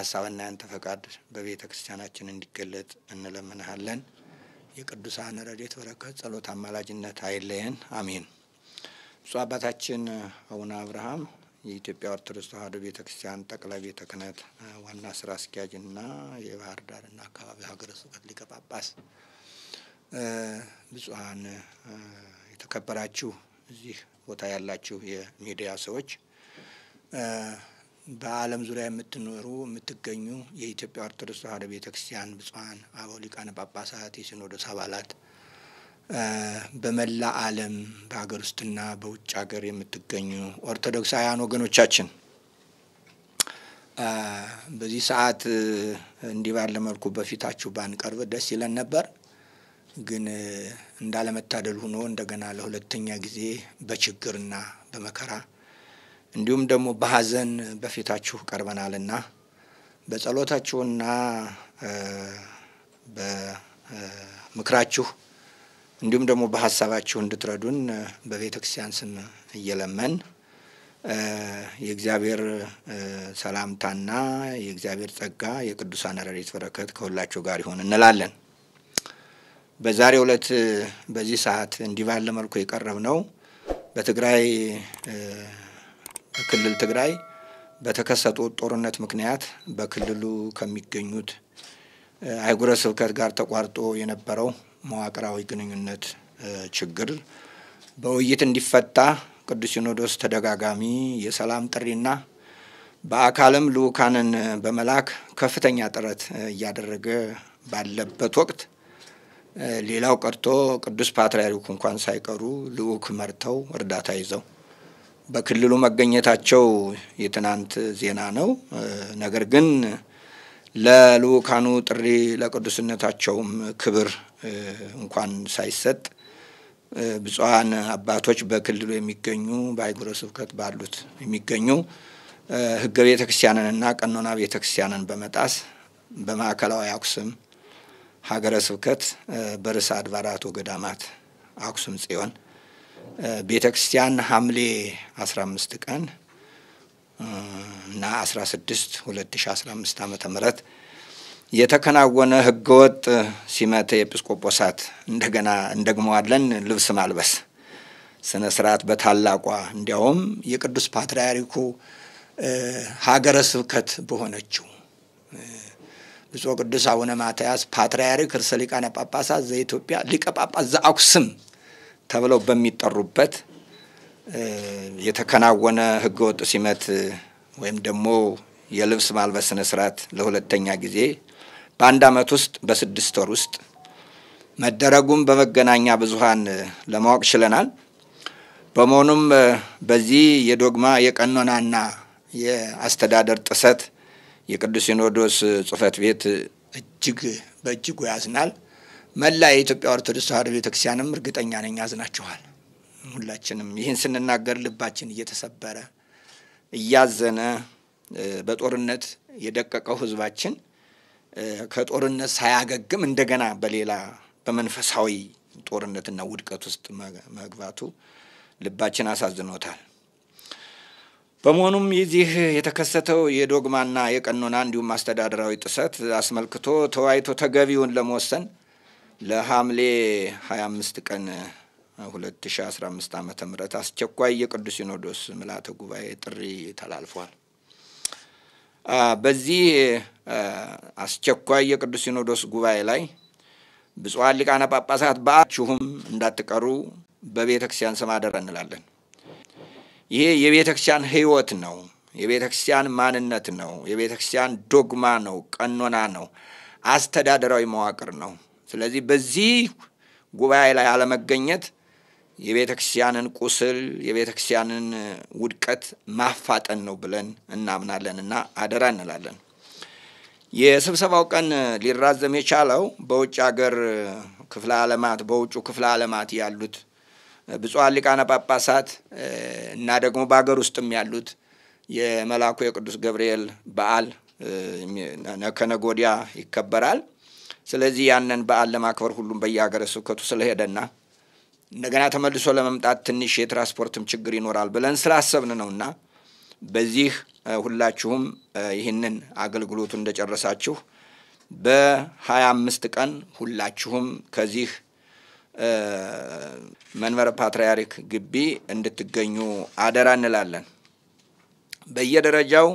ሀሳብና ያንተ ፈቃድ በቤተ ክርስቲያናችን እንዲገለጥ እንለምንሃለን። የቅዱሳን ረድኤት በረከት፣ ጸሎት፣ አማላጅነት አይለየን። አሜን። ብፁዕ አባታችን አቡነ አብርሃም የኢትዮጵያ ኦርቶዶክስ ተዋሕዶ ቤተ ክርስቲያን ጠቅላይ ቤተ ክህነት ዋና ስራ አስኪያጅና የባህር ዳርና አካባቢ ሀገረ ስብከት ሊቀ ጳጳስ፣ ብፁዓን የተከበራችሁ እዚህ ቦታ ያላችሁ የሚዲያ ሰዎች በዓለም ዙሪያ የምትኖሩ የምትገኙ የኢትዮጵያ ኦርቶዶክስ ተዋሕዶ ቤተ ክርስቲያን ብፁዓን አበው ሊቃነ ጳጳሳት፣ የሲኖዶስ አባላት፣ በመላ ዓለም በሀገር ውስጥና በውጭ ሀገር የምትገኙ ኦርቶዶክሳውያን ወገኖቻችን በዚህ ሰዓት እንዲህ ባለ መልኩ በፊታችሁ ባንቀርብ ደስ ይለን ነበር። ግን እንዳለመታደል ሆኖ እንደገና ለሁለተኛ ጊዜ በችግርና በመከራ እንዲሁም ደግሞ በሐዘን በፊታችሁ ቀርበናልና በጸሎታችሁና በምክራችሁ እንዲሁም ደግሞ በሀሳባችሁ እንድትረዱን በቤተ ክርስቲያን ስም እየለመን የእግዚአብሔር ሰላምታና የእግዚአብሔር ጸጋ የቅዱሳን ረድኤት በረከት ከሁላችሁ ጋር ይሆን እንላለን። በዛሬው ዕለት በዚህ ሰዓት እንዲህ ባለ መልኩ የቀረብ ነው በትግራይ ክልል ትግራይ በተከሰቱት ጦርነት ምክንያት በክልሉ ከሚገኙት አህጉረ ስብከት ጋር ተቋርጦ የነበረው መዋቅራዊ ግንኙነት ችግር በውይይት እንዲፈታ ቅዱስ ሲኖዶስ ተደጋጋሚ የሰላም ጥሪና በአካልም ልዑካንን በመላክ ከፍተኛ ጥረት እያደረገ ባለበት ወቅት ሌላው ቀርቶ ቅዱስ ፓትርያርኩ እንኳን ሳይቀሩ ልዑክ መርተው እርዳታ ይዘው በክልሉ መገኘታቸው የትናንት ዜና ነው። ነገር ግን ለልኡካኑ ጥሪ ለቅዱስነታቸውም ክብር እንኳን ሳይሰጥ ብፁዓን አባቶች በክልሉ የሚገኙ በአህጉረ ስብከት ባሉት የሚገኙ ሕገ ቤተ ክርስቲያንንና ቀኖና ቤተ ክርስቲያንን በመጣስ በማዕከላዊ አኩስም ሀገረ ስብከት በርዕሰ አድባራት ወገዳማት አኩስም ጽዮን ቤተ ክርስቲያን ሐምሌ 15 ቀን እና 16 2015 ዓመተ ምህረት የተከናወነ ህገወጥ ሲመተ ኤጲስቆጶሳት እንደገና እንደግመዋለን ልብስ ማልበስ ስነ ስርዓት በታላቋ እንዲያውም የቅዱስ ፓትርያርኩ ሀገረ ስብከት በሆነችው ብፁዕ ቅዱስ አቡነ ማትያስ ፓትርያርክ ርእሰ ሊቃነ ጳጳሳት ዘኢትዮጵያ ሊቀ ጳጳስ ዘአኩስም ተብለው በሚጠሩበት የተከናወነ ህገወጥ ሲመት ወይም ደግሞ የልብስ ማልበስ ስነ ስርዓት ለሁለተኛ ጊዜ በአንድ አመት ውስጥ በስድስት ወር ውስጥ መደረጉም በመገናኛ ብዙሃን ለማወቅ ችለናል። በመሆኑም በዚህ የዶግማ የቀኖናና የአስተዳደር ጥሰት የቅዱስ ሲኖዶስ ጽህፈት ቤት እጅግ በእጅጉ ያዝናል። መላ የኢትዮጵያ ኦርቶዶክስ ተዋሕዶ ቤተክርስቲያንም እርግጠኛ ነኝ አዝናችኋል። ሁላችንም ይህን ስንናገር ልባችን እየተሰበረ እያዘነ በጦርነት የደቀቀው ህዝባችን ከጦርነት ሳያገግም እንደገና በሌላ በመንፈሳዊ ጦርነትና ውድቀት ውስጥ መግባቱ ልባችን አሳዝኖታል። በመሆኑም የዚህ የተከሰተው የዶግማና የቀኖና እንዲሁም አስተዳደራዊ ጥሰት አስመልክቶ ተወያይቶ ተገቢውን ለመወሰን ለሐምሌ 25 ቀን 2015 ዓ ም አስቸኳይ የቅዱስ ሲኖዶስ ምልዓተ ጉባኤ ጥሪ ተላልፏል። በዚህ አስቸኳይ የቅዱስ ሲኖዶስ ጉባኤ ላይ ብፁዓን ሊቃነ ጳጳሳት በአችሁም እንዳትቀሩ በቤተ ክርስቲያን ስም አደራ እንላለን። ይሄ የቤተ ክርስቲያን ሕይወት ነው። የቤተ ክርስቲያን ማንነት ነው። የቤተ ክርስቲያን ዶግማ ነው፣ ቀኖና ነው፣ አስተዳደራዊ መዋቅር ነው። ስለዚህ በዚህ ጉባኤ ላይ አለመገኘት የቤተ ክርስቲያንን ቁስል የቤተ ክርስቲያንን ውድቀት ማፋጠን ነው ብለን እናምናለን እና አደራ እንላለን። የስብሰባው ቀን ሊራዘም የቻለው በውጭ ሀገር ክፍለ ዓለማት በውጩ ክፍለ ዓለማት ያሉት ብፁዓን ሊቃነ ጳጳሳት እና ደግሞ በሀገር ውስጥም ያሉት የመልአኩ የቅዱስ ገብርኤል በዓል ከነጎዲያ ይከበራል። ስለዚህ ያንን በዓል ለማክበር ሁሉም በየሀገረ ስብከቱ ስለሄደና እንደገና ተመልሶ ለመምጣት ትንሽ የትራንስፖርትም ችግር ይኖራል ብለን ስላሰብን ነውና በዚህ ሁላችሁም ይህንን አገልግሎቱ እንደጨረሳችሁ በሀያ አምስት ቀን ሁላችሁም ከዚህ መንበረ ፓትርያርክ ግቢ እንድትገኙ አደራ እንላለን። በየደረጃው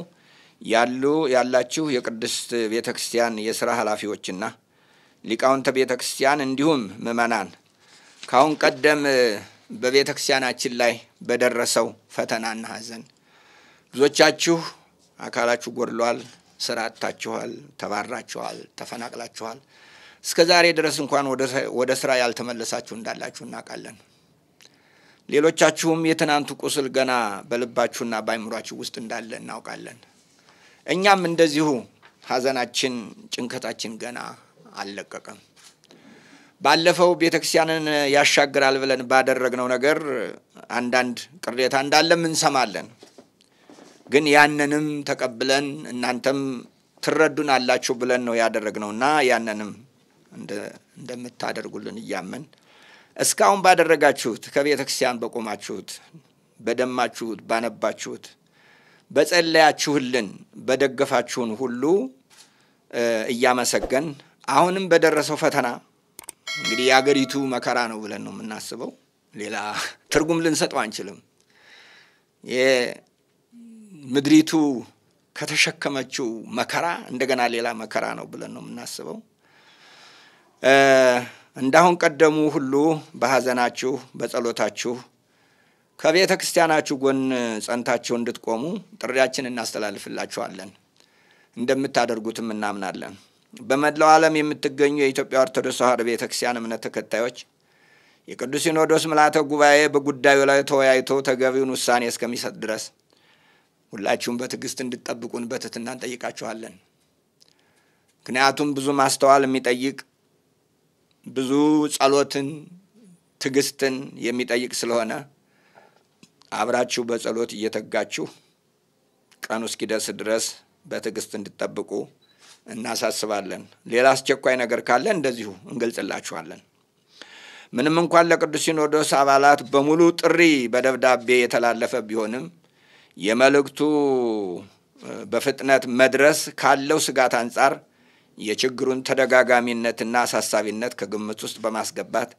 ያሉ ያላችሁ የቅድስት ቤተ ክርስቲያን የስራ ኃላፊዎችና ሊቃውንተ ቤተ ክርስቲያን እንዲሁም ምእመናን ከአሁን ቀደም በቤተ ክርስቲያናችን ላይ በደረሰው ፈተናና ሐዘን ብዙዎቻችሁ አካላችሁ ጎድሏል፣ ስራ አጥታችኋል፣ ተባራችኋል፣ ተፈናቅላችኋል። እስከ ዛሬ ድረስ እንኳን ወደ ስራ ያልተመለሳችሁ እንዳላችሁ እናውቃለን። ሌሎቻችሁም የትናንቱ ቁስል ገና በልባችሁና በአይምሯችሁ ውስጥ እንዳለ እናውቃለን። እኛም እንደዚሁ ሐዘናችን፣ ጭንከታችን ገና አልለቀቀም። ባለፈው ቤተክርስቲያንን ያሻግራል ብለን ባደረግነው ነገር አንዳንድ ቅሬታ እንዳለም እንሰማለን። ግን ያንንም ተቀብለን እናንተም ትረዱናላችሁ ብለን ነው ያደረግነውና ያንንም እንደምታደርጉልን እያመን እስካሁን ባደረጋችሁት ከቤተ ክርስቲያን በቆማችሁት፣ በደማችሁት፣ ባነባችሁት፣ በጸለያችሁልን፣ በደገፋችሁን ሁሉ እያመሰገን አሁንም በደረሰው ፈተና እንግዲህ የአገሪቱ መከራ ነው ብለን ነው የምናስበው። ሌላ ትርጉም ልንሰጠው አንችልም። የምድሪቱ ከተሸከመችው መከራ እንደገና ሌላ መከራ ነው ብለን ነው የምናስበው። እንዳሁን ቀደሙ ሁሉ በሐዘናችሁ በጸሎታችሁ ከቤተ ክርስቲያናችሁ ጎን ጸንታችሁ እንድትቆሙ ጥሪያችን እናስተላልፍላችኋለን። እንደምታደርጉትም እናምናለን። በመላው ዓለም የምትገኙ የኢትዮጵያ ኦርቶዶክስ ተዋሕዶ ቤተ ክርስቲያን እምነት ተከታዮች የቅዱስ ሲኖዶስ ምልዓተ ጉባኤ በጉዳዩ ላይ ተወያይቶ ተገቢውን ውሳኔ እስከሚሰጥ ድረስ ሁላችሁም በትዕግስት እንድጠብቁን በትህትና እንጠይቃችኋለን። ምክንያቱም ብዙ ማስተዋል የሚጠይቅ ብዙ ጸሎትን፣ ትዕግስትን የሚጠይቅ ስለሆነ አብራችሁ በጸሎት እየተጋችሁ ቀኑ እስኪደርስ ድረስ በትዕግስት እንድጠብቁ እናሳስባለን። ሌላ አስቸኳይ ነገር ካለ እንደዚሁ እንገልጽላችኋለን። ምንም እንኳን ለቅዱስ ሲኖዶስ አባላት በሙሉ ጥሪ በደብዳቤ የተላለፈ ቢሆንም የመልእክቱ በፍጥነት መድረስ ካለው ስጋት አንጻር የችግሩን ተደጋጋሚነትና አሳሳቢነት ከግምት ውስጥ በማስገባት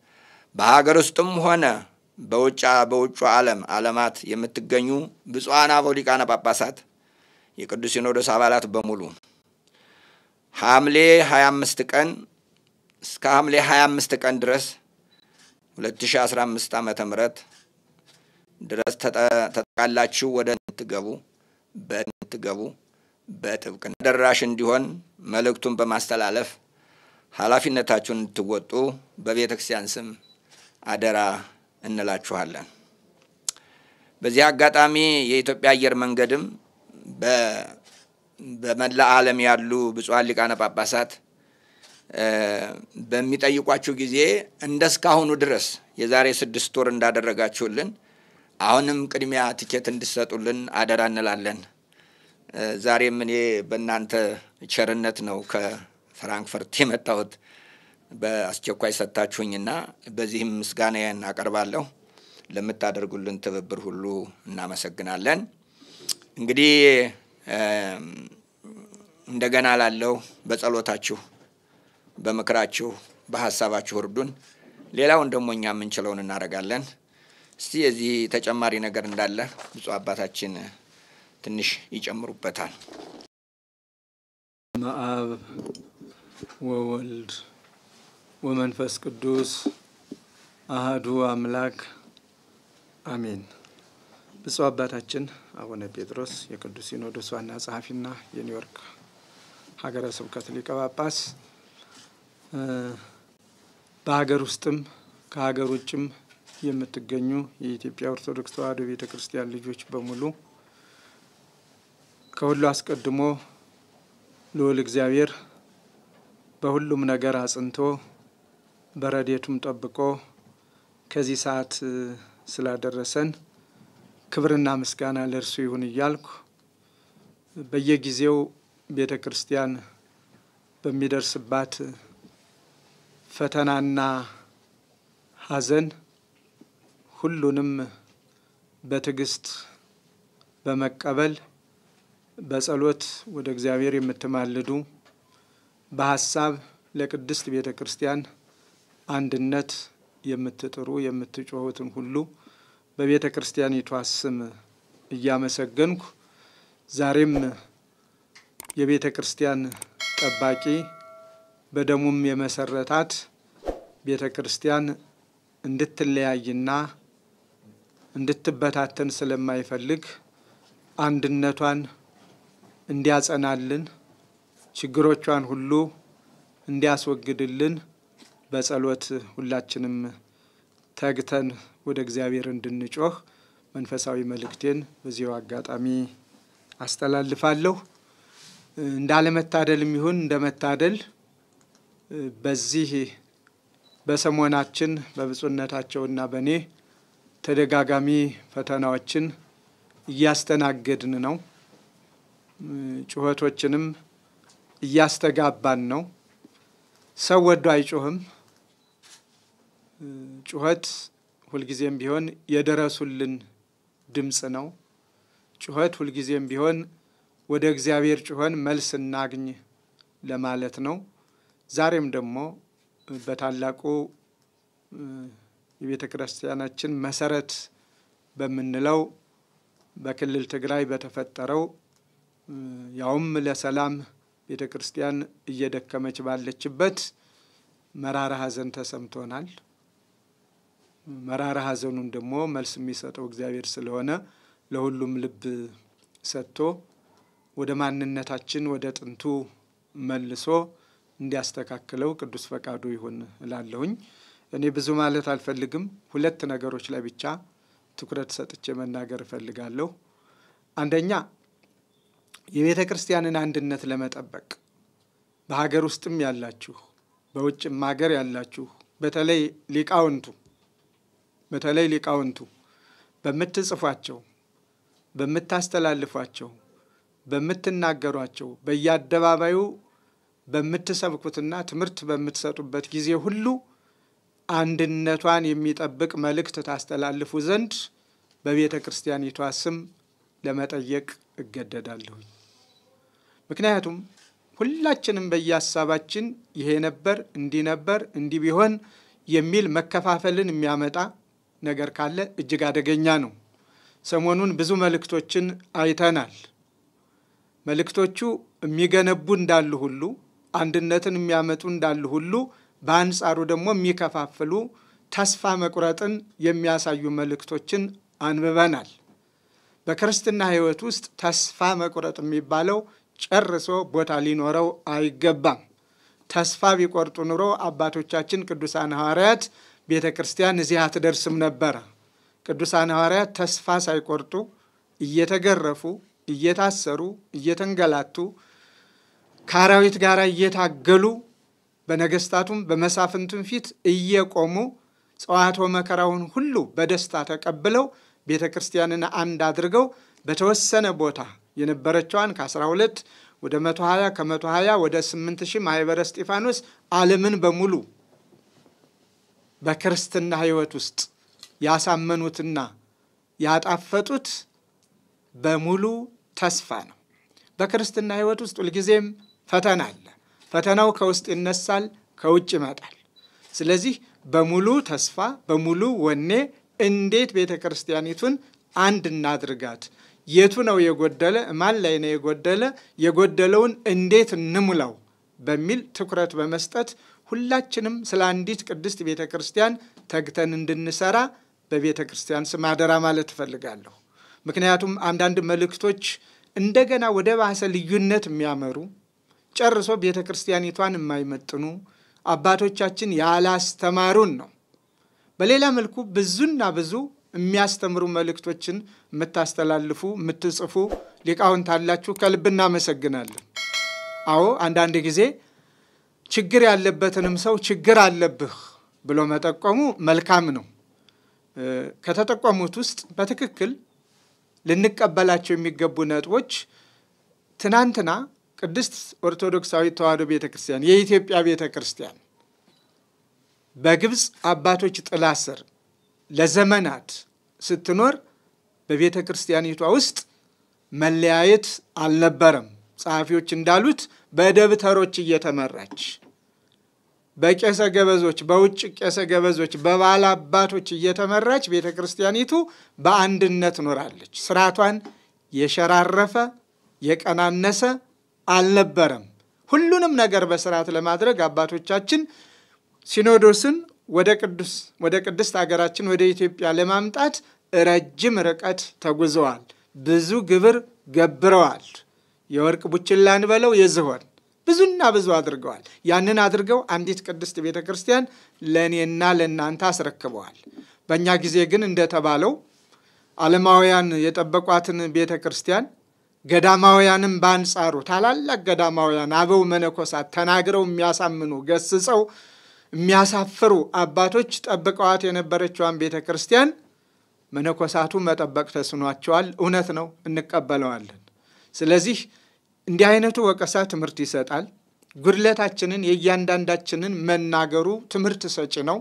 በሀገር ውስጥም ሆነ በውጭ በውጩ ዓለም ዓለማት የምትገኙ ብፁዓን አበው ሊቃነ ጳጳሳት፣ የቅዱስ ሲኖዶስ አባላት በሙሉ ሐምሌ 25 ቀን እስከ ሐምሌ 25 ቀን ድረስ 2015 ዓ ም ድረስ ተጠቃላችሁ ወደ እንትገቡ በእንትገቡ በጥብቅ ደራሽ እንዲሆን መልእክቱን በማስተላለፍ ኃላፊነታችሁን እንድትወጡ በቤተ ክርስቲያን ስም አደራ እንላችኋለን። በዚህ አጋጣሚ የኢትዮጵያ አየር መንገድም በመላ ዓለም ያሉ ብፁዓን ሊቃነ ጳጳሳት በሚጠይቋችሁ ጊዜ እንደ እስካሁኑ ድረስ የዛሬ ስድስት ወር እንዳደረጋችሁልን አሁንም ቅድሚያ ትኬት እንድሰጡልን አደራ እንላለን። ዛሬም እኔ በእናንተ ቸርነት ነው ከፍራንክፈርት የመጣሁት በአስቸኳይ ሰጥታችሁኝና በዚህም ምስጋና እናቀርባለሁ። ለምታደርጉልን ትብብር ሁሉ እናመሰግናለን። እንግዲህ እንደገና ላለው በጸሎታችሁ፣ በምክራችሁ፣ በሀሳባችሁ እርዱን። ሌላውን ደግሞ እኛ የምንችለውን እናደርጋለን። እስቲ የዚህ ተጨማሪ ነገር እንዳለ ብፁዕ አባታችን ትንሽ ይጨምሩበታል። መአብ ወወልድ ወመንፈስ ቅዱስ አህዱ አምላክ አሜን። ብፁዕ አባታችን አቡነ ጴጥሮስ የቅዱስ ሲኖዶስ ዋና ጸሐፊና የኒውዮርክ ሀገረ ስብከት ሊቀ ጳጳስ፣ በሀገር ውስጥም ከሀገር ውጭም የምትገኙ የኢትዮጵያ ኦርቶዶክስ ተዋሕዶ ቤተ ክርስቲያን ልጆች በሙሉ ከሁሉ አስቀድሞ ልዑል እግዚአብሔር በሁሉም ነገር አጽንቶ በረዴቱም ጠብቆ ከዚህ ሰዓት ስላደረሰን ክብርና ምስጋና ለእርሱ ይሁን እያልኩ በየጊዜው ቤተ ክርስቲያን በሚደርስባት ፈተናና ሐዘን ሁሉንም በትዕግስት በመቀበል በጸሎት ወደ እግዚአብሔር የምትማልዱ በሀሳብ ለቅድስት ቤተ ክርስቲያን አንድነት የምትጥሩ የምትጮሁትን ሁሉ በቤተ ክርስቲያኒቷ ስም እያመሰገንኩ ዛሬም የቤተ ክርስቲያን ጠባቂ በደሙም የመሰረታት ቤተ ክርስቲያን እንድትለያይና እንድትበታተን ስለማይፈልግ አንድነቷን እንዲያጸናልን ችግሮቿን ሁሉ እንዲያስወግድልን በጸሎት ሁላችንም ተግተን ወደ እግዚአብሔር እንድንጮህ መንፈሳዊ መልእክቴን በዚሁ አጋጣሚ አስተላልፋለሁ። እንዳለመታደልም ይሁን እንደ መታደል በዚህ በሰሞናችን በብፁዕነታቸውና በእኔ ተደጋጋሚ ፈተናዎችን እያስተናገድን ነው። ጩኸቶችንም እያስተጋባን ነው። ሰው ወዶ አይጮህም። ጩኸት ሁልጊዜም ቢሆን የደረሱልን ድምፅ ነው። ጩኸት ሁልጊዜም ቢሆን ወደ እግዚአብሔር ጩኸን መልስ እናግኝ ለማለት ነው። ዛሬም ደግሞ በታላቁ የቤተ ክርስቲያናችን መሰረት በምንለው በክልል ትግራይ በተፈጠረው ያውም ለሰላም ቤተ ክርስቲያን እየደከመች ባለችበት መራራ ሐዘን ተሰምቶናል። መራራ ሐዘኑን ደግሞ መልስ የሚሰጠው እግዚአብሔር ስለሆነ ለሁሉም ልብ ሰጥቶ ወደ ማንነታችን ወደ ጥንቱ መልሶ እንዲያስተካክለው ቅዱስ ፈቃዱ ይሁን እላለሁኝ። እኔ ብዙ ማለት አልፈልግም። ሁለት ነገሮች ላይ ብቻ ትኩረት ሰጥቼ መናገር እፈልጋለሁ። አንደኛ የቤተ ክርስቲያንን አንድነት ለመጠበቅ በሀገር ውስጥም ያላችሁ፣ በውጭም ሀገር ያላችሁ በተለይ ሊቃውንቱ በተለይ ሊቃውንቱ በምትጽፏቸው፣ በምታስተላልፏቸው፣ በምትናገሯቸው፣ በየአደባባዩ በምትሰብኩትና ትምህርት በምትሰጡበት ጊዜ ሁሉ አንድነቷን የሚጠብቅ መልእክት ታስተላልፉ ዘንድ በቤተ ክርስቲያኒቷ ስም ለመጠየቅ እገደዳለሁኝ። ምክንያቱም ሁላችንም በየሀሳባችን ይሄ ነበር፣ እንዲህ ነበር፣ እንዲህ ቢሆን የሚል መከፋፈልን የሚያመጣ ነገር ካለ እጅግ አደገኛ ነው። ሰሞኑን ብዙ መልእክቶችን አይተናል። መልእክቶቹ የሚገነቡ እንዳሉ ሁሉ፣ አንድነትን የሚያመጡ እንዳሉ ሁሉ በአንጻሩ ደግሞ የሚከፋፍሉ ተስፋ መቁረጥን የሚያሳዩ መልእክቶችን አንብበናል። በክርስትና ሕይወት ውስጥ ተስፋ መቁረጥ የሚባለው ጨርሶ ቦታ ሊኖረው አይገባም። ተስፋ ቢቆርጡ ኑሮ አባቶቻችን ቅዱሳን ሐዋርያት ቤተ ክርስቲያን እዚህ አትደርስም ነበረ። ቅዱሳን ሐዋርያት ተስፋ ሳይቆርጡ እየተገረፉ፣ እየታሰሩ፣ እየተንገላቱ ከአራዊት ጋር እየታገሉ በነገስታቱም በመሳፍንቱም ፊት እየቆሙ ጸዋቶ መከራውን ሁሉ በደስታ ተቀብለው ቤተ ክርስቲያንን አንድ አድርገው በተወሰነ ቦታ የነበረችዋን ከ12 ወደ 120 ከ120 ወደ 8 ሺህ ማህበረ እስጢፋኖስ ዓለምን በሙሉ በክርስትና ሕይወት ውስጥ ያሳመኑትና ያጣፈጡት በሙሉ ተስፋ ነው። በክርስትና ሕይወት ውስጥ ሁልጊዜም ፈተና አለ። ፈተናው ከውስጥ ይነሳል፣ ከውጭ ይመጣል። ስለዚህ በሙሉ ተስፋ በሙሉ ወኔ እንዴት ቤተ ክርስቲያኒቱን አንድ እናድርጋት? የቱ ነው የጎደለ? ማን ላይ ነው የጎደለ? የጎደለውን እንዴት እንሙላው? በሚል ትኩረት በመስጠት ሁላችንም ስለ አንዲት ቅድስት ቤተ ክርስቲያን ተግተን እንድንሰራ በቤተ ክርስቲያን ስም አደራ ማለት እፈልጋለሁ። ምክንያቱም አንዳንድ መልእክቶች እንደገና ወደ ባሰ ልዩነት የሚያመሩ ጨርሶ ቤተ ክርስቲያኒቷን የማይመጥኑ አባቶቻችን ያላስተማሩን ነው። በሌላ መልኩ ብዙና ብዙ የሚያስተምሩ መልእክቶችን የምታስተላልፉ የምትጽፉ ሊቃውንት አላችሁ። ከልብ እናመሰግናለን። አዎ አንዳንድ ጊዜ ችግር ያለበትንም ሰው ችግር አለብህ ብሎ መጠቆሙ መልካም ነው። ከተጠቆሙት ውስጥ በትክክል ልንቀበላቸው የሚገቡ ነጥቦች ትናንትና ቅድስት ኦርቶዶክሳዊ ተዋሕዶ ቤተ ክርስቲያን የኢትዮጵያ ቤተ ክርስቲያን በግብፅ አባቶች ጥላ ስር ለዘመናት ስትኖር በቤተ ክርስቲያኒቷ ውስጥ መለያየት አልነበረም። ጸሐፊዎች እንዳሉት በደብተሮች እየተመራች በቄሰ ገበዞች፣ በውጭ ቄሰ ገበዞች፣ በባለ አባቶች እየተመራች ቤተ ክርስቲያኒቱ በአንድነት ኖራለች። ስርዓቷን የሸራረፈ የቀናነሰ አልነበረም። ሁሉንም ነገር በስርዓት ለማድረግ አባቶቻችን ሲኖዶስን ወደ ቅዱስ ወደ ቅድስት አገራችን ወደ ኢትዮጵያ ለማምጣት ረጅም ርቀት ተጉዘዋል። ብዙ ግብር ገብረዋል። የወርቅ ቡችላን በለው የዝሆን ብዙና ብዙ አድርገዋል። ያንን አድርገው አንዲት ቅድስት ቤተ ክርስቲያን ለእኔና ለእናንተ አስረክበዋል። በእኛ ጊዜ ግን እንደተባለው ዓለማውያን የጠበቋትን ቤተ ክርስቲያን ገዳማውያንም በአንጻሩ ታላላቅ ገዳማውያን አበው መነኮሳት ተናግረው የሚያሳምኑ ገስጸው የሚያሳፍሩ አባቶች ጠብቀዋት የነበረችዋን ቤተ ክርስቲያን መነኮሳቱ መጠበቅ ተስኗቸዋል። እውነት ነው፣ እንቀበለዋለን። ስለዚህ እንዲህ አይነቱ ወቀሳ ትምህርት ይሰጣል። ጉድለታችንን የእያንዳንዳችንን መናገሩ ትምህርት ሰጪ ነው።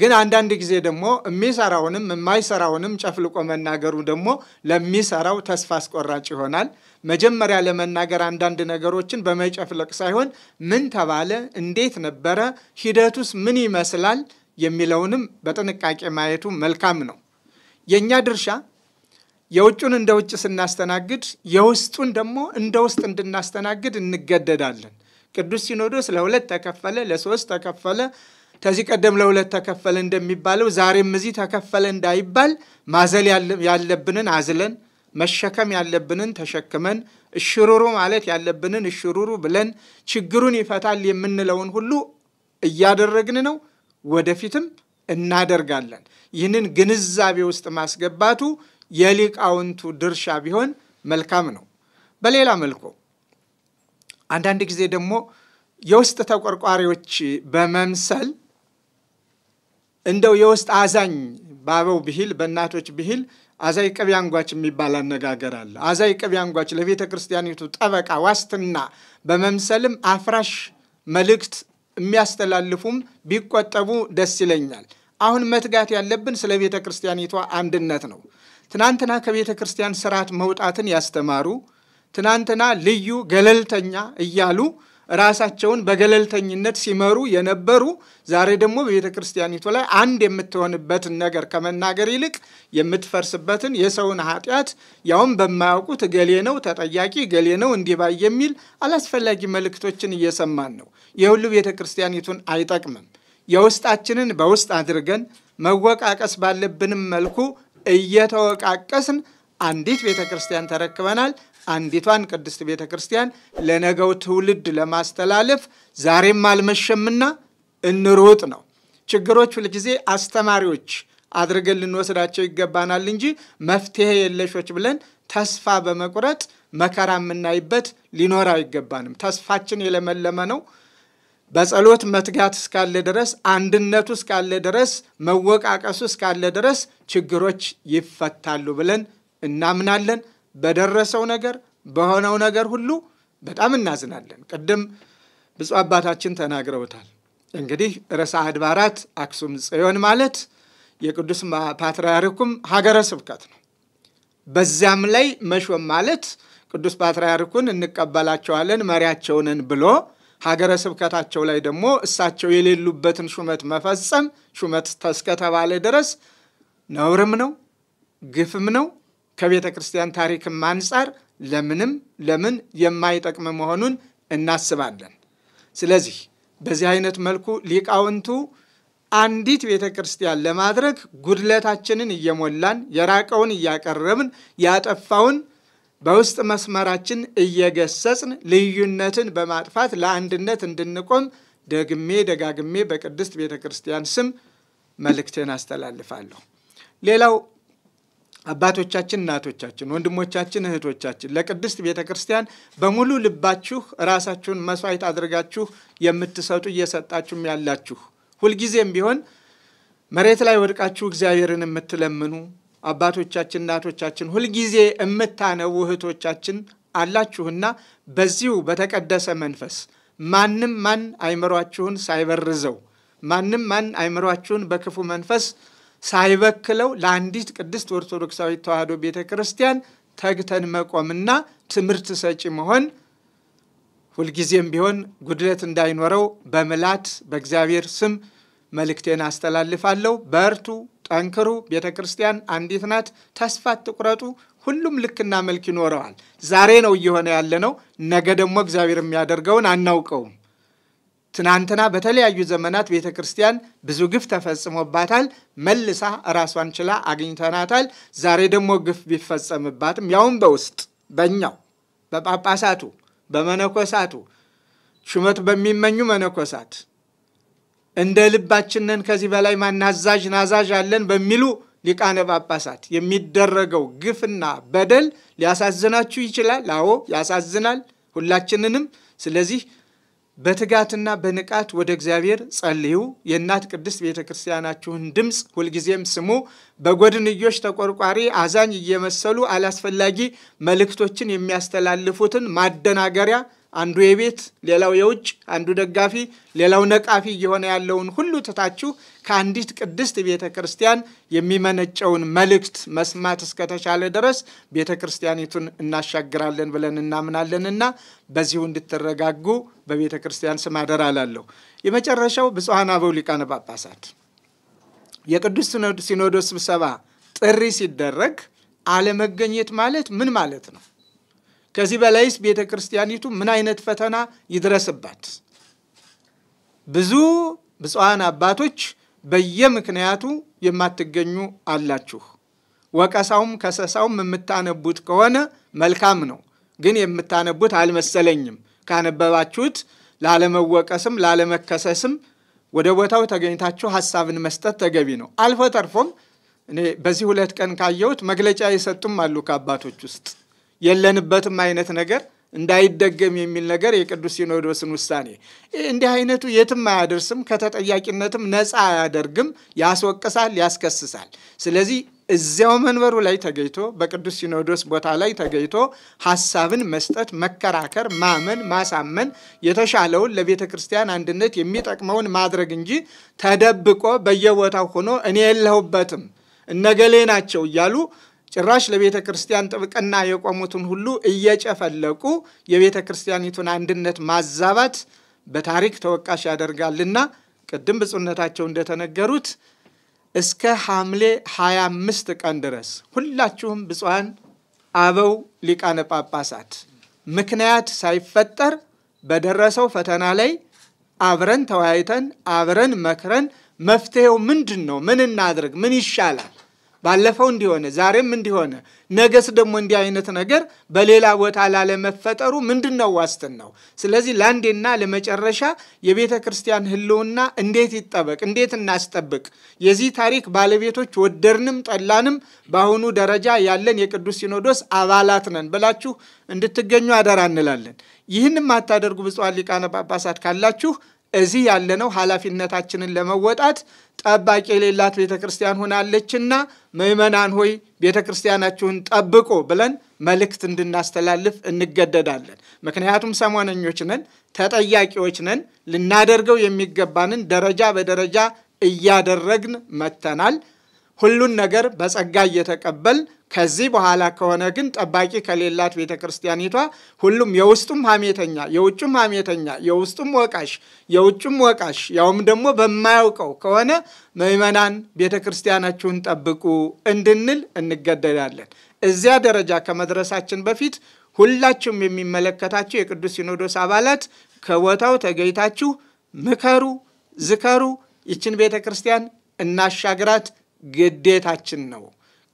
ግን አንዳንድ ጊዜ ደግሞ የሚሰራውንም የማይሰራውንም ጨፍልቆ መናገሩ ደግሞ ለሚሰራው ተስፋ አስቆራጭ ይሆናል። መጀመሪያ ለመናገር አንዳንድ ነገሮችን በመጨፍለቅ ሳይሆን ምን ተባለ፣ እንዴት ነበረ፣ ሂደቱስ ምን ይመስላል የሚለውንም በጥንቃቄ ማየቱ መልካም ነው። የእኛ ድርሻ የውጩን እንደ ውጭ ስናስተናግድ የውስጡን ደግሞ እንደ ውስጥ እንድናስተናግድ እንገደዳለን። ቅዱስ ሲኖዶስ ለሁለት ተከፈለ፣ ለሶስት ተከፈለ፣ ከዚህ ቀደም ለሁለት ተከፈለ እንደሚባለው ዛሬም እዚህ ተከፈለ እንዳይባል ማዘል ያለብንን አዝለን መሸከም ያለብንን ተሸክመን እሽሩሩ ማለት ያለብንን እሽሩሩ ብለን ችግሩን ይፈታል የምንለውን ሁሉ እያደረግን ነው። ወደፊትም እናደርጋለን። ይህንን ግንዛቤ ውስጥ ማስገባቱ የሊቃውንቱ ድርሻ ቢሆን መልካም ነው። በሌላ መልኩ አንዳንድ ጊዜ ደግሞ የውስጥ ተቆርቋሪዎች በመምሰል እንደው የውስጥ አዛኝ በአበው ብሂል በእናቶች ብሂል አዛይ ቅቤ አንጓች የሚባል አነጋገር አለ። አዛይ ቅቤ አንጓች ለቤተ ክርስቲያኒቱ ጠበቃ ዋስትና በመምሰልም አፍራሽ መልእክት የሚያስተላልፉም ቢቆጠቡ ደስ ይለኛል። አሁን መትጋት ያለብን ስለ ቤተ ክርስቲያኒቷ አንድነት ነው። ትናንትና ከቤተ ክርስቲያን ስርዓት መውጣትን ያስተማሩ ትናንትና ልዩ ገለልተኛ እያሉ ራሳቸውን በገለልተኝነት ሲመሩ የነበሩ ዛሬ ደግሞ በቤተ ክርስቲያኒቱ ላይ አንድ የምትሆንበትን ነገር ከመናገር ይልቅ የምትፈርስበትን የሰውን ኃጢአት ያውም በማያውቁት እገሌ ነው ተጠያቂ፣ እገሌ ነው እንዲባይ የሚል አላስፈላጊ መልእክቶችን እየሰማን ነው። የሁሉ ቤተ ክርስቲያኒቱን አይጠቅምም። የውስጣችንን በውስጥ አድርገን መወቃቀስ ባለብንም መልኩ እየተወቃቀስን አንዲት ቤተ ክርስቲያን ተረክበናል። አንዲቷን ቅድስት ቤተ ክርስቲያን ለነገው ትውልድ ለማስተላለፍ ዛሬም አልመሸምና እንሩጥ ነው። ችግሮች ሁልጊዜ አስተማሪዎች አድርገን ልንወስዳቸው ይገባናል እንጂ መፍትሄ የለሾች ብለን ተስፋ በመቁረጥ መከራ የምናይበት ሊኖር አይገባንም። ተስፋችን የለመለመ ነው። በጸሎት መትጋት እስካለ ድረስ፣ አንድነቱ እስካለ ድረስ፣ መወቃቀሱ እስካለ ድረስ ችግሮች ይፈታሉ ብለን እናምናለን። በደረሰው ነገር በሆነው ነገር ሁሉ በጣም እናዝናለን። ቅድም ብፁዕ አባታችን ተናግረውታል። እንግዲህ ርዕሰ አድባራት አክሱም ጽዮን ማለት የቅዱስ ፓትርያርኩም ሀገረ ስብከት ነው። በዚያም ላይ መሾም ማለት ቅዱስ ፓትርያርኩን እንቀበላቸዋለን መሪያቸውንን ብሎ ሀገረ ስብከታቸው ላይ ደግሞ እሳቸው የሌሉበትን ሹመት መፈጸም ሹመት እስከተባለ ድረስ ነውርም ነው፣ ግፍም ነው። ከቤተ ክርስቲያን ታሪክም አንጻር ለምንም ለምን የማይጠቅም መሆኑን እናስባለን። ስለዚህ በዚህ አይነት መልኩ ሊቃውንቱ አንዲት ቤተ ክርስቲያን ለማድረግ ጉድለታችንን እየሞላን የራቀውን እያቀረብን ያጠፋውን በውስጥ መስመራችን እየገሰጽን ልዩነትን በማጥፋት ለአንድነት እንድንቆም ደግሜ ደጋግሜ በቅድስት ቤተ ክርስቲያን ስም መልእክቴን አስተላልፋለሁ። ሌላው አባቶቻችን፣ እናቶቻችን፣ ወንድሞቻችን፣ እህቶቻችን ለቅድስት ቤተ ክርስቲያን በሙሉ ልባችሁ ራሳችሁን መስዋዕት አድርጋችሁ የምትሰጡ እየሰጣችሁም ያላችሁ ሁልጊዜም ቢሆን መሬት ላይ ወድቃችሁ እግዚአብሔርን የምትለምኑ አባቶቻችን እናቶቻችን ሁልጊዜ የምታነው እህቶቻችን አላችሁና በዚሁ በተቀደሰ መንፈስ ማንም ማን አይምሯችሁን ሳይበርዘው ማንም ማን አይምሯችሁን በክፉ መንፈስ ሳይበክለው ለአንዲት ቅድስት ኦርቶዶክሳዊ ተዋሕዶ ቤተ ክርስቲያን ተግተን መቆምና ትምህርት ሰጪ መሆን ሁልጊዜም ቢሆን ጉድለት እንዳይኖረው በምላት በእግዚአብሔር ስም መልእክቴን አስተላልፋለሁ። በርቱ። ጠንክሩ። ቤተ ክርስቲያን አንዲት ናት። ተስፋ አትቁረጡ። ሁሉም ልክና መልክ ይኖረዋል። ዛሬ ነው እየሆነ ያለ ነው። ነገ ደግሞ እግዚአብሔር የሚያደርገውን አናውቀውም። ትናንትና በተለያዩ ዘመናት ቤተ ክርስቲያን ብዙ ግፍ ተፈጽሞባታል። መልሳ ራሷን ችላ አግኝተናታል። ዛሬ ደግሞ ግፍ ቢፈጸምባትም ያውም በውስጥ በእኛው በጳጳሳቱ በመነኮሳቱ ሹመት በሚመኙ መነኮሳት እንደ ልባችንን ከዚህ በላይ ማናዛዥ ናዛዥ አለን በሚሉ ሊቃነ ጳጳሳት የሚደረገው ግፍና በደል ሊያሳዝናችሁ ይችላል። አዎ ያሳዝናል ሁላችንንም። ስለዚህ በትጋትና በንቃት ወደ እግዚአብሔር ጸልዩ። የእናት ቅድስት ቤተ ክርስቲያናችሁን ድምፅ ሁልጊዜም ስሙ። በጎድንዮሽ ተቆርቋሪ አዛኝ እየመሰሉ አላስፈላጊ መልእክቶችን የሚያስተላልፉትን ማደናገሪያ አንዱ የቤት ሌላው የውጭ፣ አንዱ ደጋፊ ሌላው ነቃፊ እየሆነ ያለውን ሁሉ ትታችሁ ከአንዲት ቅድስት ቤተ ክርስቲያን የሚመነጨውን መልእክት መስማት እስከተቻለ ድረስ ቤተ ክርስቲያኒቱን እናሻግራለን ብለን እናምናለንና በዚሁ እንድትረጋጉ በቤተ ክርስቲያን ስም አደራ እላለሁ። የመጨረሻው ብፁዓን አበው ሊቃነ ጳጳሳት የቅዱስ ሲኖዶስ ስብሰባ ጥሪ ሲደረግ አለመገኘት ማለት ምን ማለት ነው? ከዚህ በላይስ ቤተ ክርስቲያኒቱ ምን አይነት ፈተና ይድረስባት? ብዙ ብፁዓን አባቶች በየምክንያቱ የማትገኙ አላችሁ። ወቀሳውም ከሰሳውም የምታነቡት ከሆነ መልካም ነው፣ ግን የምታነቡት አልመሰለኝም። ካነበባችሁት ላለመወቀስም ላለመከሰስም ወደ ቦታው ተገኝታችሁ ሀሳብን መስጠት ተገቢ ነው። አልፎ ተርፎም እኔ በዚህ ሁለት ቀን ካየሁት መግለጫ የሰጡም አሉ ከአባቶች ውስጥ የለንበትም አይነት ነገር እንዳይደገም የሚል ነገር የቅዱስ ሲኖዶስን ውሳኔ እንዲህ አይነቱ የትም አያደርስም፣ ከተጠያቂነትም ነፃ አያደርግም፣ ያስወቅሳል፣ ያስከስሳል። ስለዚህ እዚያው መንበሩ ላይ ተገኝቶ በቅዱስ ሲኖዶስ ቦታ ላይ ተገኝቶ ሀሳብን መስጠት፣ መከራከር፣ ማመን፣ ማሳመን የተሻለውን ለቤተ ክርስቲያን አንድነት የሚጠቅመውን ማድረግ እንጂ ተደብቆ በየቦታው ሆኖ እኔ የለሁበትም እነገሌ ናቸው እያሉ ጭራሽ ለቤተ ክርስቲያን ጥብቅና የቆሙትን ሁሉ እየጨፈለቁ የቤተ ክርስቲያኒቱን አንድነት ማዛባት በታሪክ ተወቃሽ ያደርጋልና ቅድም ብፁዕነታቸው እንደተነገሩት እስከ ሐምሌ 25 ቀን ድረስ ሁላችሁም ብፁዓን አበው ሊቃነ ጳጳሳት ምክንያት ሳይፈጠር በደረሰው ፈተና ላይ አብረን ተወያይተን አብረን መክረን መፍትሄው ምንድን ነው? ምን እናድርግ? ምን ይሻላል? ባለፈው እንዲሆነ ዛሬም እንዲሆነ ነገስ ደግሞ እንዲህ አይነት ነገር በሌላ ቦታ ላለመፈጠሩ ምንድን ነው ዋስትን ነው? ስለዚህ ለአንዴና ለመጨረሻ የቤተ ክርስቲያን ህልውና እንዴት ይጠበቅ? እንዴት እናስጠብቅ? የዚህ ታሪክ ባለቤቶች ወደርንም ጠላንም በአሁኑ ደረጃ ያለን የቅዱስ ሲኖዶስ አባላት ነን ብላችሁ እንድትገኙ አደራ እንላለን። ይህንም አታደርጉ ብፁዓን ሊቃነ ጳጳሳት ካላችሁ እዚህ ያለነው ኃላፊነታችንን ለመወጣት ጠባቂ የሌላት ቤተ ክርስቲያን ሆናለችና ምእመናን ሆይ ቤተ ክርስቲያናችሁን ጠብቆ ብለን መልእክት እንድናስተላልፍ እንገደዳለን። ምክንያቱም ሰሞነኞች ነን፣ ተጠያቂዎች ነን። ልናደርገው የሚገባንን ደረጃ በደረጃ እያደረግን መጥተናል። ሁሉን ነገር በጸጋ እየተቀበል ከዚህ በኋላ ከሆነ ግን ጠባቂ ከሌላት ቤተ ክርስቲያኒቷ ሁሉም የውስጡም ሐሜተኛ፣ የውጭም ሐሜተኛ፣ የውስጡም ወቃሽ፣ የውጭም ወቃሽ ያውም ደግሞ በማያውቀው ከሆነ ምዕመናን ቤተ ክርስቲያናችሁን ጠብቁ እንድንል እንገደዳለን። እዚያ ደረጃ ከመድረሳችን በፊት ሁላችሁም የሚመለከታችሁ የቅዱስ ሲኖዶስ አባላት ከቦታው ተገኝታችሁ ምከሩ፣ ዝከሩ፣ ይችን ቤተ ክርስቲያን እናሻግራት ግዴታችን ነው።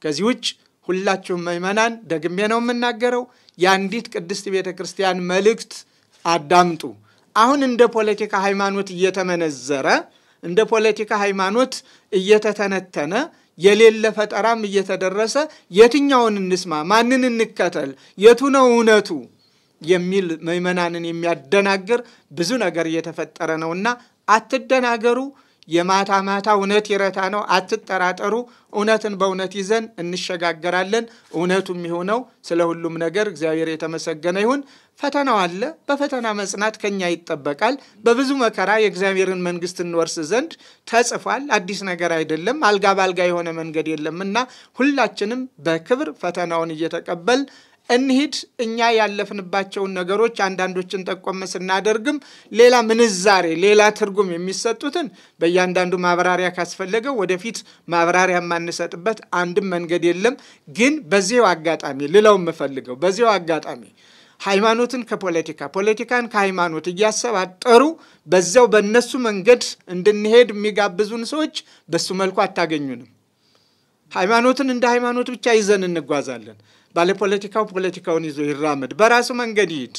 ከዚህ ውጭ ሁላችሁም ምዕመናን ደግሜ ነው የምናገረው፣ የአንዲት ቅድስት ቤተ ክርስቲያን መልእክት አዳምጡ። አሁን እንደ ፖለቲካ ሃይማኖት እየተመነዘረ እንደ ፖለቲካ ሃይማኖት እየተተነተነ የሌለ ፈጠራም እየተደረሰ የትኛውን እንስማ፣ ማንን እንከተል፣ የቱ ነው እውነቱ የሚል ምዕመናንን የሚያደናግር ብዙ ነገር እየተፈጠረ ነውና አትደናገሩ። የማታ ማታ እውነት ይረታ ነው፣ አትጠራጠሩ። እውነትን በእውነት ይዘን እንሸጋገራለን። እውነቱ የሚሆነው ስለ ሁሉም ነገር እግዚአብሔር የተመሰገነ ይሁን። ፈተናው አለ። በፈተና መጽናት ከኛ ይጠበቃል። በብዙ መከራ የእግዚአብሔርን መንግስት እንወርስ ዘንድ ተጽፏል። አዲስ ነገር አይደለም። አልጋ ባልጋ የሆነ መንገድ የለም እና ሁላችንም በክብር ፈተናውን እየተቀበል እንሂድ እኛ ያለፍንባቸውን ነገሮች አንዳንዶችን ጠቆመ ስናደርግም ሌላ ምንዛሬ፣ ሌላ ትርጉም የሚሰጡትን በእያንዳንዱ ማብራሪያ ካስፈለገው ወደፊት ማብራሪያ የማንሰጥበት አንድም መንገድ የለም። ግን በዚው አጋጣሚ ልለው የምፈልገው በዚው አጋጣሚ ሃይማኖትን ከፖለቲካ ፖለቲካን ከሃይማኖት እያሰባጠሩ በዚያው በእነሱ መንገድ እንድንሄድ የሚጋብዙን ሰዎች በሱ መልኩ አታገኙንም። ሃይማኖትን እንደ ሃይማኖት ብቻ ይዘን እንጓዛለን። ባለፖለቲካው ፖለቲካውን ይዞ ይራመድ፣ በራሱ መንገድ ይሂድ።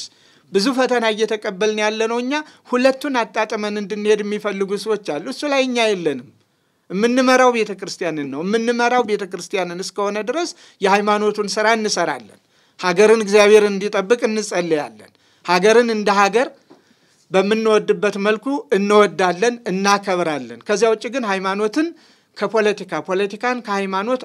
ብዙ ፈተና እየተቀበልን ያለ ነው። እኛ ሁለቱን አጣጥመን እንድንሄድ የሚፈልጉ ሰዎች አሉ። እሱ ላይ እኛ የለንም። የምንመራው ቤተ ክርስቲያንን ነው። የምንመራው ቤተ ክርስቲያንን እስከሆነ ድረስ የሃይማኖቱን ስራ እንሰራለን። ሀገርን እግዚአብሔር እንዲጠብቅ እንጸልያለን። ሀገርን እንደ ሀገር በምንወድበት መልኩ እንወዳለን፣ እናከብራለን። ከዚያ ውጭ ግን ሃይማኖትን ከፖለቲካ ፖለቲካን ከሃይማኖት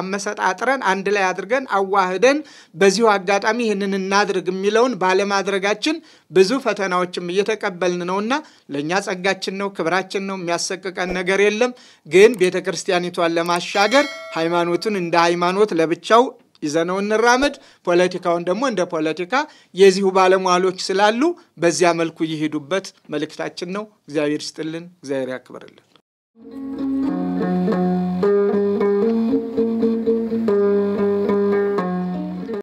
አመሰጣጥረን አንድ ላይ አድርገን አዋህደን በዚሁ አጋጣሚ ይህንን እናድርግ የሚለውን ባለማድረጋችን ብዙ ፈተናዎችም እየተቀበልን ነውና ለእኛ ጸጋችን ነው፣ ክብራችን ነው። የሚያሰቅቀን ነገር የለም። ግን ቤተ ክርስቲያኒቷን ለማሻገር ሃይማኖቱን እንደ ሃይማኖት ለብቻው ይዘነው እንራመድ፣ ፖለቲካውን ደግሞ እንደ ፖለቲካ የዚሁ ባለሟሎች ስላሉ በዚያ መልኩ ይሄዱበት መልእክታችን ነው። እግዚአብሔር ይስጥልን፣ እግዚአብሔር ያክብርልን። Música uhum.